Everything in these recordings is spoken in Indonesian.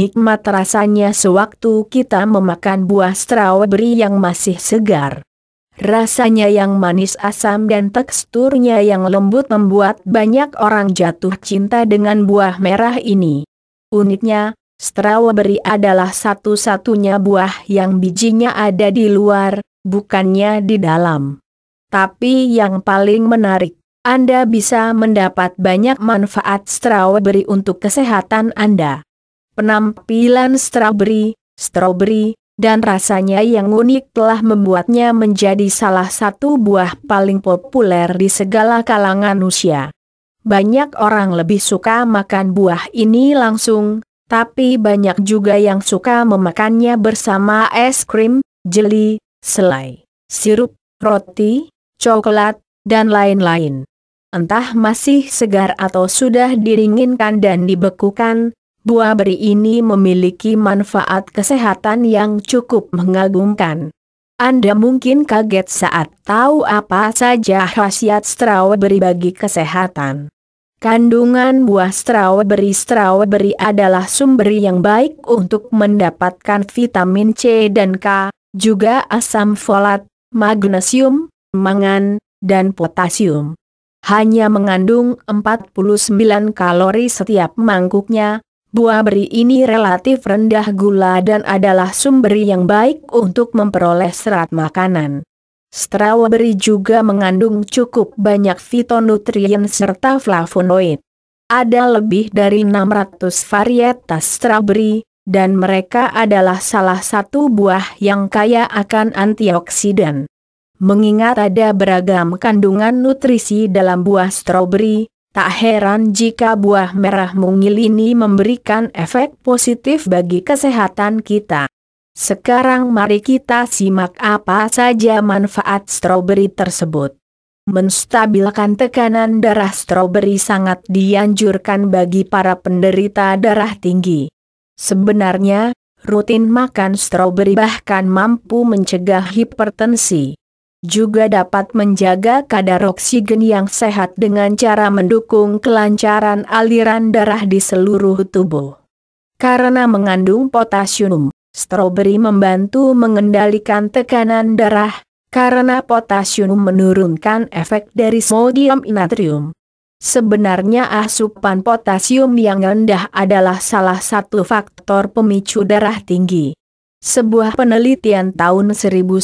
nikmat rasanya sewaktu kita memakan buah strawberry yang masih segar. Rasanya yang manis asam dan teksturnya yang lembut membuat banyak orang jatuh cinta dengan buah merah ini. Uniknya, strawberry adalah satu-satunya buah yang bijinya ada di luar, bukannya di dalam. Tapi yang paling menarik, Anda bisa mendapat banyak manfaat strawberry untuk kesehatan Anda. Penampilan strawberry, strawberry, dan rasanya yang unik telah membuatnya menjadi salah satu buah paling populer di segala kalangan usia. Banyak orang lebih suka makan buah ini langsung, tapi banyak juga yang suka memakannya bersama es krim, jeli, selai, sirup, roti, coklat, dan lain-lain. Entah masih segar atau sudah diringinkan dan dibekukan, buah beri ini memiliki manfaat kesehatan yang cukup mengagumkan. Anda mungkin kaget saat tahu apa saja khasiat strawberry bagi kesehatan. Kandungan buah strawberry strawberry adalah sumber yang baik untuk mendapatkan vitamin C dan K, juga asam folat, magnesium, mangan, dan potasium. Hanya mengandung 49 kalori setiap mangkuknya, Buah beri ini relatif rendah gula dan adalah sumber yang baik untuk memperoleh serat makanan. Strawberry juga mengandung cukup banyak fitonutrien serta flavonoid. Ada lebih dari 600 varietas strawberry, dan mereka adalah salah satu buah yang kaya akan antioksidan. Mengingat ada beragam kandungan nutrisi dalam buah strawberry. Tak heran jika buah merah mungil ini memberikan efek positif bagi kesehatan kita. Sekarang mari kita simak apa saja manfaat stroberi tersebut. Menstabilkan tekanan darah stroberi sangat dianjurkan bagi para penderita darah tinggi. Sebenarnya, rutin makan stroberi bahkan mampu mencegah hipertensi juga dapat menjaga kadar oksigen yang sehat dengan cara mendukung kelancaran aliran darah di seluruh tubuh. Karena mengandung potasium, stroberi membantu mengendalikan tekanan darah, karena potasium menurunkan efek dari sodium natrium. Sebenarnya asupan potasium yang rendah adalah salah satu faktor pemicu darah tinggi. Sebuah penelitian tahun 1998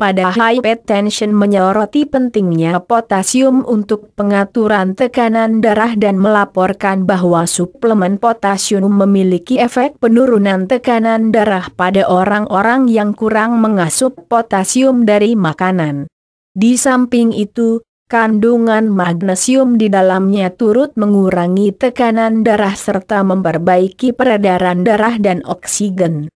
pada hypertension menyoroti pentingnya potasium untuk pengaturan tekanan darah dan melaporkan bahwa suplemen potasium memiliki efek penurunan tekanan darah pada orang-orang yang kurang mengasup potasium dari makanan. Di samping itu, Kandungan magnesium di dalamnya turut mengurangi tekanan darah serta memperbaiki peredaran darah dan oksigen.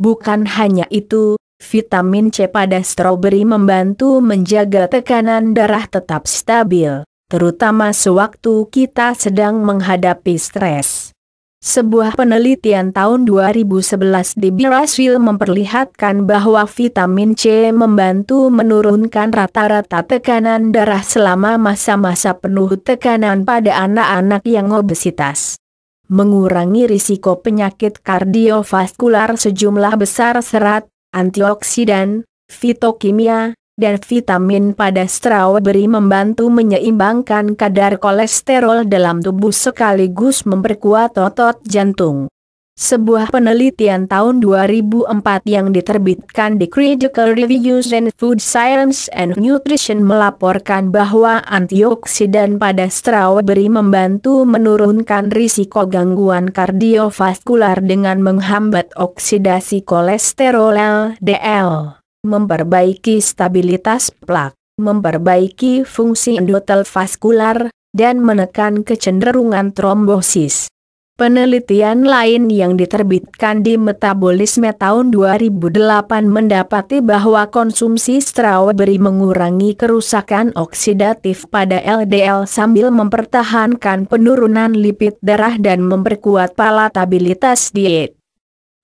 Bukan hanya itu, vitamin C pada stroberi membantu menjaga tekanan darah tetap stabil, terutama sewaktu kita sedang menghadapi stres. Sebuah penelitian tahun 2011 di Brasil memperlihatkan bahwa vitamin C membantu menurunkan rata-rata tekanan darah selama masa-masa penuh tekanan pada anak-anak yang obesitas. Mengurangi risiko penyakit kardiovaskular sejumlah besar serat, antioksidan, fitokimia, dan vitamin pada strawberry membantu menyeimbangkan kadar kolesterol dalam tubuh sekaligus memperkuat otot jantung. Sebuah penelitian tahun 2004 yang diterbitkan di Critical Reviews in Food Science and Nutrition melaporkan bahwa antioksidan pada strawberry membantu menurunkan risiko gangguan kardiovaskular dengan menghambat oksidasi kolesterol LDL memperbaiki stabilitas plak, memperbaiki fungsi endotel vaskular, dan menekan kecenderungan trombosis. Penelitian lain yang diterbitkan di Metabolisme tahun 2008 mendapati bahwa konsumsi strawberry mengurangi kerusakan oksidatif pada LDL sambil mempertahankan penurunan lipid darah dan memperkuat palatabilitas diet.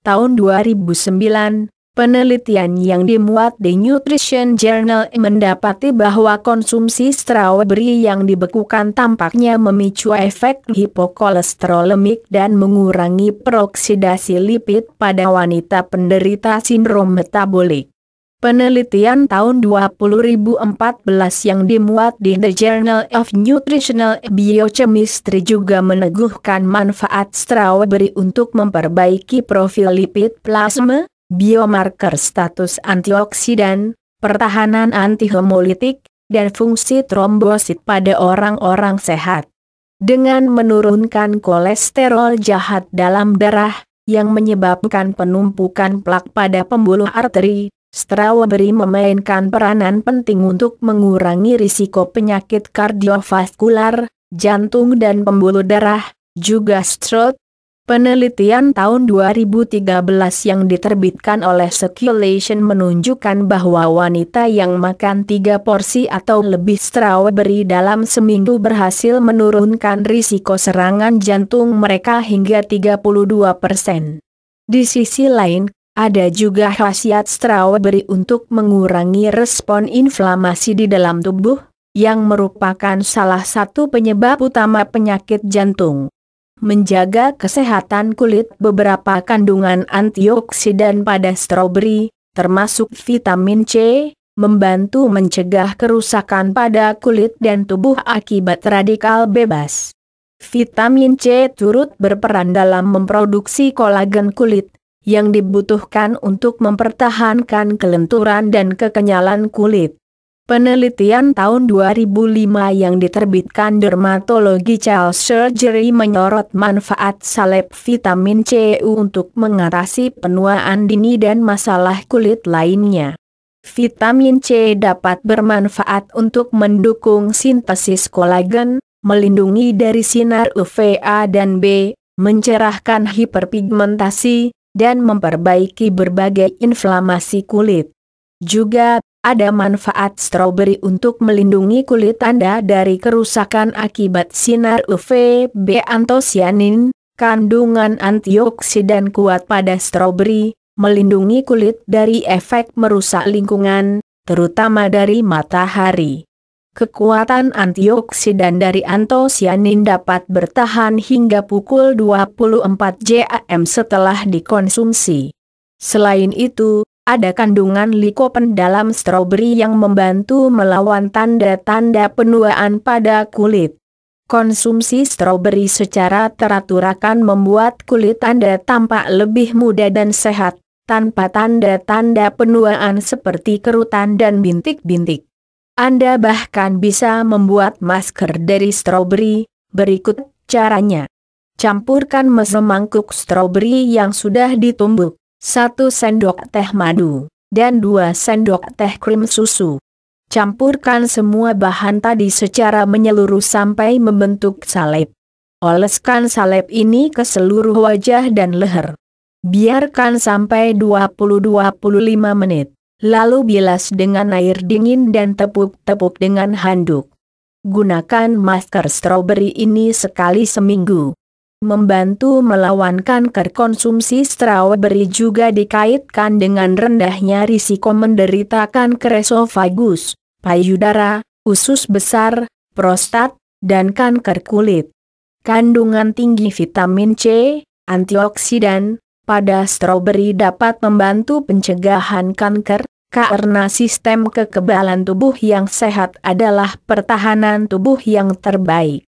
Tahun 2009, Penelitian yang dimuat di Nutrition Journal mendapati bahwa konsumsi strawberry yang dibekukan tampaknya memicu efek hipokolesterolemik dan mengurangi peroksidasi lipid pada wanita penderita sindrom metabolik. Penelitian tahun 2014 yang dimuat di The Journal of Nutritional Biochemistry juga meneguhkan manfaat strawberry untuk memperbaiki profil lipid plasma, biomarker status antioksidan, pertahanan antihemolitik, dan fungsi trombosit pada orang-orang sehat. Dengan menurunkan kolesterol jahat dalam darah, yang menyebabkan penumpukan plak pada pembuluh arteri, strawberry memainkan peranan penting untuk mengurangi risiko penyakit kardiovaskular, jantung dan pembuluh darah, juga stroke, Penelitian tahun 2013 yang diterbitkan oleh Circulation menunjukkan bahwa wanita yang makan tiga porsi atau lebih strawberry dalam seminggu berhasil menurunkan risiko serangan jantung mereka hingga 32 persen. Di sisi lain, ada juga khasiat strawberry untuk mengurangi respon inflamasi di dalam tubuh, yang merupakan salah satu penyebab utama penyakit jantung menjaga kesehatan kulit beberapa kandungan antioksidan pada stroberi, termasuk vitamin C, membantu mencegah kerusakan pada kulit dan tubuh akibat radikal bebas. Vitamin C turut berperan dalam memproduksi kolagen kulit, yang dibutuhkan untuk mempertahankan kelenturan dan kekenyalan kulit. Penelitian tahun 2005 yang diterbitkan dermatologi Charles Surgery menyorot manfaat salep vitamin C untuk mengatasi penuaan dini dan masalah kulit lainnya. Vitamin C dapat bermanfaat untuk mendukung sintesis kolagen, melindungi dari sinar UVA dan B, mencerahkan hiperpigmentasi, dan memperbaiki berbagai inflamasi kulit. Juga, ada manfaat stroberi untuk melindungi kulit Anda dari kerusakan akibat sinar UVB antosianin, kandungan antioksidan kuat pada stroberi, melindungi kulit dari efek merusak lingkungan, terutama dari matahari. Kekuatan antioksidan dari antosianin dapat bertahan hingga pukul 24 jam setelah dikonsumsi. Selain itu, ada kandungan likopen dalam stroberi yang membantu melawan tanda-tanda penuaan pada kulit. Konsumsi stroberi secara teratur akan membuat kulit Anda tampak lebih muda dan sehat, tanpa tanda-tanda penuaan seperti kerutan dan bintik-bintik. Anda bahkan bisa membuat masker dari stroberi, berikut caranya. Campurkan mangkuk stroberi yang sudah ditumbuk. Satu sendok teh madu, dan dua sendok teh krim susu. Campurkan semua bahan tadi secara menyeluruh sampai membentuk salep. Oleskan salep ini ke seluruh wajah dan leher. Biarkan sampai 20-25 menit, lalu bilas dengan air dingin dan tepuk-tepuk dengan handuk. Gunakan masker stroberi ini sekali seminggu membantu melawan kanker konsumsi strawberry juga dikaitkan dengan rendahnya risiko menderita kanker esofagus, payudara, usus besar, prostat, dan kanker kulit. Kandungan tinggi vitamin C, antioksidan, pada stroberi dapat membantu pencegahan kanker, karena sistem kekebalan tubuh yang sehat adalah pertahanan tubuh yang terbaik.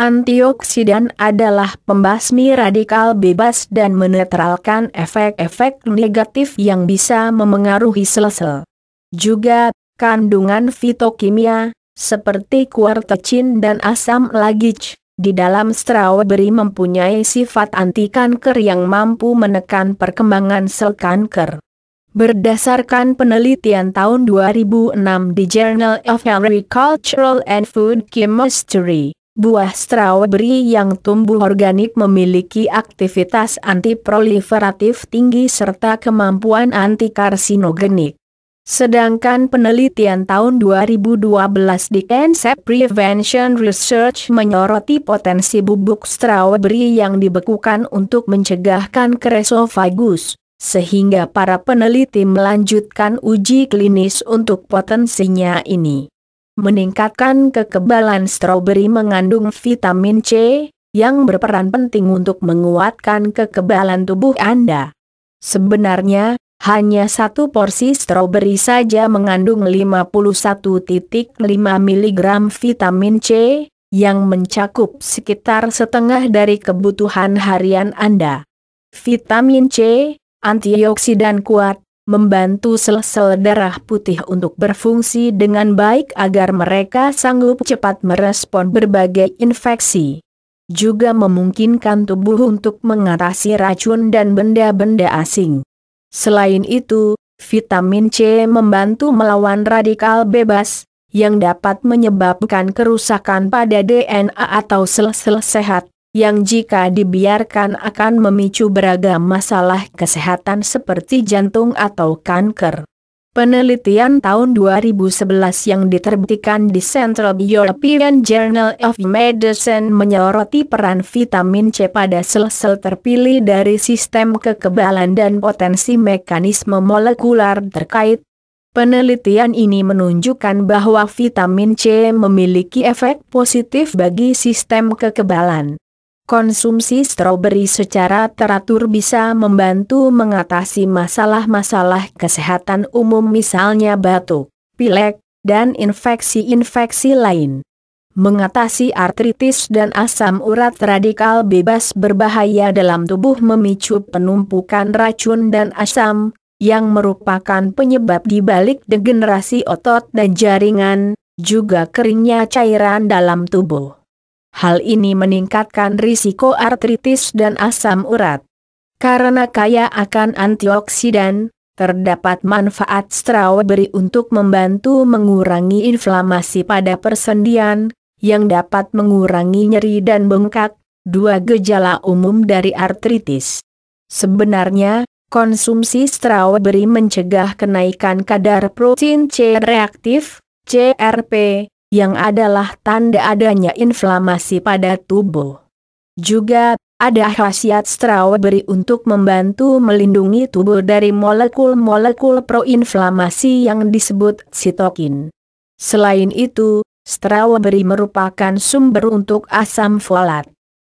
Antioksidan adalah pembasmi radikal bebas dan menetralkan efek-efek negatif yang bisa memengaruhi sel-sel. Juga, kandungan fitokimia, seperti kuartecin dan asam lagic, di dalam strawberry mempunyai sifat anti kanker yang mampu menekan perkembangan sel kanker. Berdasarkan penelitian tahun 2006 di Journal of Agricultural and Food Chemistry, Buah strawberry yang tumbuh organik memiliki aktivitas antiproliferatif tinggi serta kemampuan antikarsinogenik. Sedangkan penelitian tahun 2012 di Cancer Prevention Research menyoroti potensi bubuk strawberry yang dibekukan untuk mencegah kanker esofagus, sehingga para peneliti melanjutkan uji klinis untuk potensinya ini meningkatkan kekebalan stroberi mengandung vitamin C, yang berperan penting untuk menguatkan kekebalan tubuh Anda. Sebenarnya, hanya satu porsi stroberi saja mengandung 51.5 mg vitamin C, yang mencakup sekitar setengah dari kebutuhan harian Anda. Vitamin C, antioksidan kuat, membantu sel-sel darah putih untuk berfungsi dengan baik agar mereka sanggup cepat merespon berbagai infeksi. Juga memungkinkan tubuh untuk mengatasi racun dan benda-benda asing. Selain itu, vitamin C membantu melawan radikal bebas, yang dapat menyebabkan kerusakan pada DNA atau sel-sel sehat, yang jika dibiarkan akan memicu beragam masalah kesehatan seperti jantung atau kanker. Penelitian tahun 2011 yang diterbitkan di Central European Journal of Medicine menyoroti peran vitamin C pada sel-sel terpilih dari sistem kekebalan dan potensi mekanisme molekular terkait. Penelitian ini menunjukkan bahwa vitamin C memiliki efek positif bagi sistem kekebalan. Konsumsi stroberi secara teratur bisa membantu mengatasi masalah-masalah kesehatan umum misalnya batuk, pilek, dan infeksi-infeksi lain. Mengatasi artritis dan asam urat radikal bebas berbahaya dalam tubuh memicu penumpukan racun dan asam, yang merupakan penyebab di balik degenerasi otot dan jaringan, juga keringnya cairan dalam tubuh. Hal ini meningkatkan risiko artritis dan asam urat. Karena kaya akan antioksidan, terdapat manfaat strawberry untuk membantu mengurangi inflamasi pada persendian, yang dapat mengurangi nyeri dan bengkak, dua gejala umum dari artritis. Sebenarnya, konsumsi strawberry mencegah kenaikan kadar protein C reaktif, CRP, yang adalah tanda adanya inflamasi pada tubuh. Juga, ada khasiat strawberry untuk membantu melindungi tubuh dari molekul-molekul proinflamasi yang disebut sitokin. Selain itu, strawberry merupakan sumber untuk asam folat.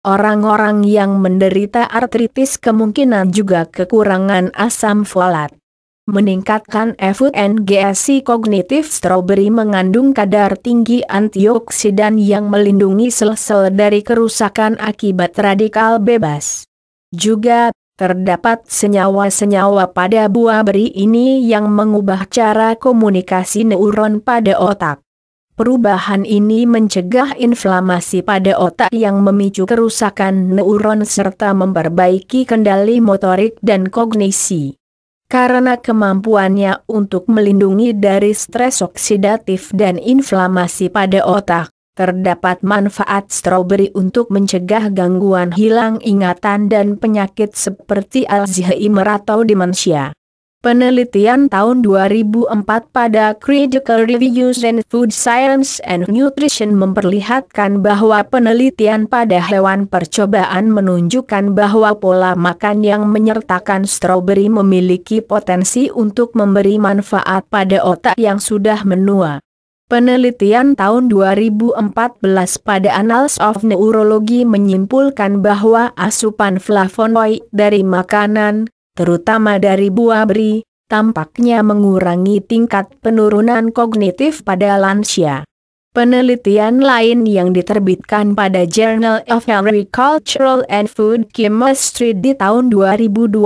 Orang-orang yang menderita artritis kemungkinan juga kekurangan asam folat meningkatkan NGSC kognitif stroberi mengandung kadar tinggi antioksidan yang melindungi sel-sel dari kerusakan akibat radikal bebas. Juga, terdapat senyawa-senyawa pada buah beri ini yang mengubah cara komunikasi neuron pada otak. Perubahan ini mencegah inflamasi pada otak yang memicu kerusakan neuron serta memperbaiki kendali motorik dan kognisi karena kemampuannya untuk melindungi dari stres oksidatif dan inflamasi pada otak. Terdapat manfaat stroberi untuk mencegah gangguan hilang ingatan dan penyakit seperti Alzheimer atau demensia. Penelitian tahun 2004 pada Critical Reviews in Food Science and Nutrition memperlihatkan bahwa penelitian pada hewan percobaan menunjukkan bahwa pola makan yang menyertakan stroberi memiliki potensi untuk memberi manfaat pada otak yang sudah menua. Penelitian tahun 2014 pada Annals of Neurology menyimpulkan bahwa asupan flavonoid dari makanan, terutama dari buah beri, tampaknya mengurangi tingkat penurunan kognitif pada lansia. Penelitian lain yang diterbitkan pada Journal of Agricultural and Food Chemistry di tahun 2012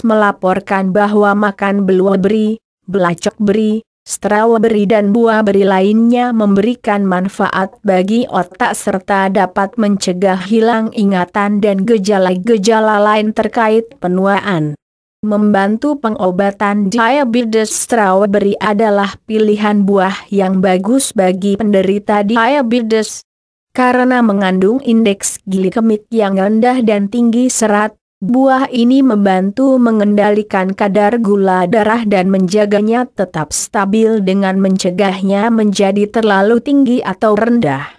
melaporkan bahwa makan beri, belacok beri, strawberry dan buah beri lainnya memberikan manfaat bagi otak serta dapat mencegah hilang ingatan dan gejala-gejala lain terkait penuaan. Membantu pengobatan diabetes strawberry adalah pilihan buah yang bagus bagi penderita diabetes. Karena mengandung indeks glikemik yang rendah dan tinggi serat, buah ini membantu mengendalikan kadar gula darah dan menjaganya tetap stabil dengan mencegahnya menjadi terlalu tinggi atau rendah.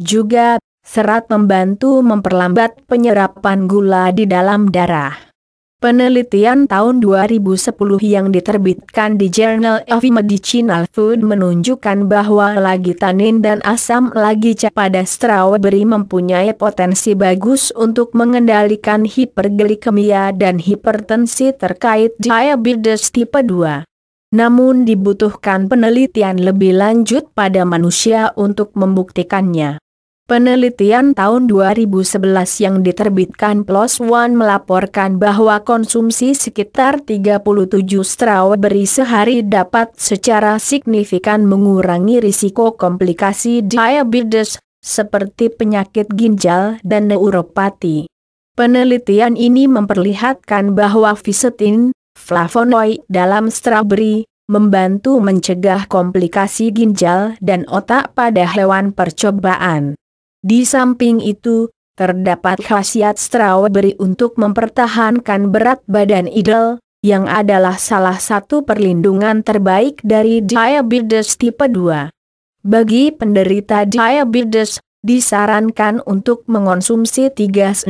Juga, serat membantu memperlambat penyerapan gula di dalam darah. Penelitian tahun 2010 yang diterbitkan di Journal of Medicinal Food menunjukkan bahwa lagi tanin dan asam lagi pada strawberry mempunyai potensi bagus untuk mengendalikan hiperglikemia dan hipertensi terkait diabetes tipe 2. Namun dibutuhkan penelitian lebih lanjut pada manusia untuk membuktikannya. Penelitian tahun 2011 yang diterbitkan PLOS ONE melaporkan bahwa konsumsi sekitar 37 strawberry sehari dapat secara signifikan mengurangi risiko komplikasi diabetes, seperti penyakit ginjal dan neuropati. Penelitian ini memperlihatkan bahwa fisetin, flavonoid dalam strawberry, membantu mencegah komplikasi ginjal dan otak pada hewan percobaan. Di samping itu, terdapat khasiat strawberry untuk mempertahankan berat badan idol, yang adalah salah satu perlindungan terbaik dari diabetes tipe 2. Bagi penderita diabetes, disarankan untuk mengonsumsi 3-4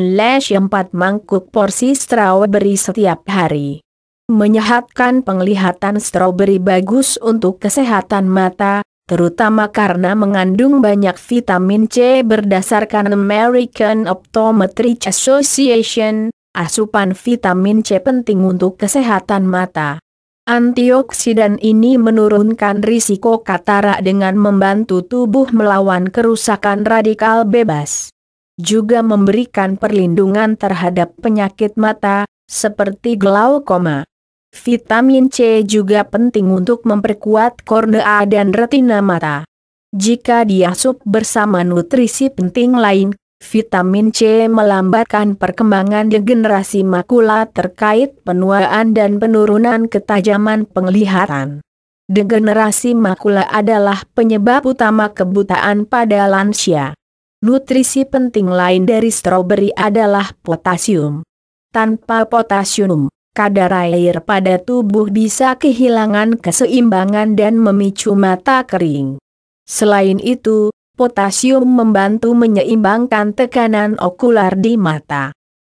mangkuk porsi strawberry setiap hari. Menyehatkan penglihatan strawberry bagus untuk kesehatan mata, terutama karena mengandung banyak vitamin C berdasarkan American Optometric Association, asupan vitamin C penting untuk kesehatan mata. Antioksidan ini menurunkan risiko katarak dengan membantu tubuh melawan kerusakan radikal bebas. Juga memberikan perlindungan terhadap penyakit mata, seperti glaukoma. Vitamin C juga penting untuk memperkuat kornea dan retina mata. Jika diasup bersama nutrisi penting lain, vitamin C melambatkan perkembangan degenerasi makula terkait penuaan dan penurunan ketajaman penglihatan. Degenerasi makula adalah penyebab utama kebutaan pada lansia. Nutrisi penting lain dari stroberi adalah potasium. Tanpa potasium, kadar air pada tubuh bisa kehilangan keseimbangan dan memicu mata kering. Selain itu, potasium membantu menyeimbangkan tekanan okular di mata.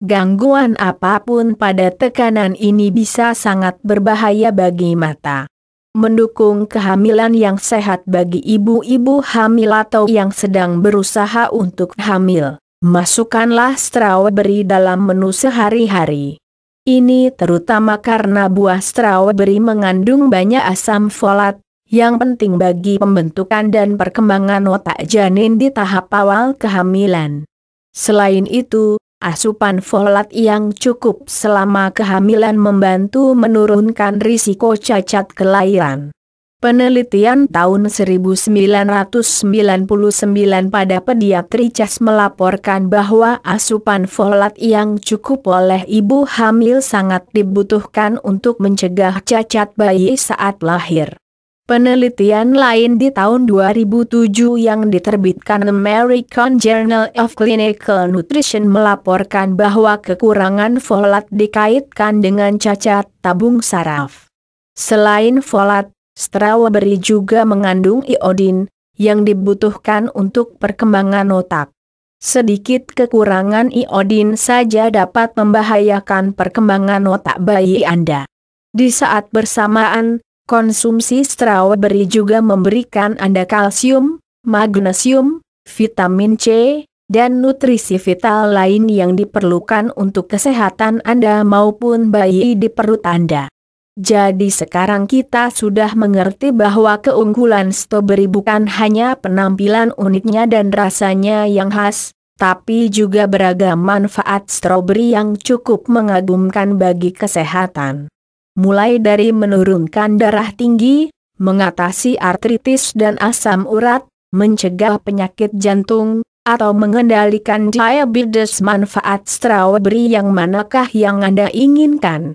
Gangguan apapun pada tekanan ini bisa sangat berbahaya bagi mata. Mendukung kehamilan yang sehat bagi ibu-ibu hamil atau yang sedang berusaha untuk hamil, masukkanlah strawberry dalam menu sehari-hari. Ini terutama karena buah strawberry mengandung banyak asam folat, yang penting bagi pembentukan dan perkembangan otak janin di tahap awal kehamilan. Selain itu, Asupan folat yang cukup selama kehamilan membantu menurunkan risiko cacat kelahiran. Penelitian tahun 1999 pada pediatri Chas melaporkan bahwa asupan folat yang cukup oleh ibu hamil sangat dibutuhkan untuk mencegah cacat bayi saat lahir. Penelitian lain di tahun 2007 yang diterbitkan American Journal of Clinical Nutrition melaporkan bahwa kekurangan folat dikaitkan dengan cacat tabung saraf. Selain folat, Strawberry juga mengandung iodin, yang dibutuhkan untuk perkembangan otak. Sedikit kekurangan iodin saja dapat membahayakan perkembangan otak bayi Anda. Di saat bersamaan, konsumsi strawberry juga memberikan Anda kalsium, magnesium, vitamin C, dan nutrisi vital lain yang diperlukan untuk kesehatan Anda maupun bayi di perut Anda. Jadi sekarang kita sudah mengerti bahwa keunggulan stroberi bukan hanya penampilan uniknya dan rasanya yang khas, tapi juga beragam manfaat stroberi yang cukup mengagumkan bagi kesehatan. Mulai dari menurunkan darah tinggi, mengatasi artritis dan asam urat, mencegah penyakit jantung, atau mengendalikan diabetes manfaat stroberi yang manakah yang Anda inginkan.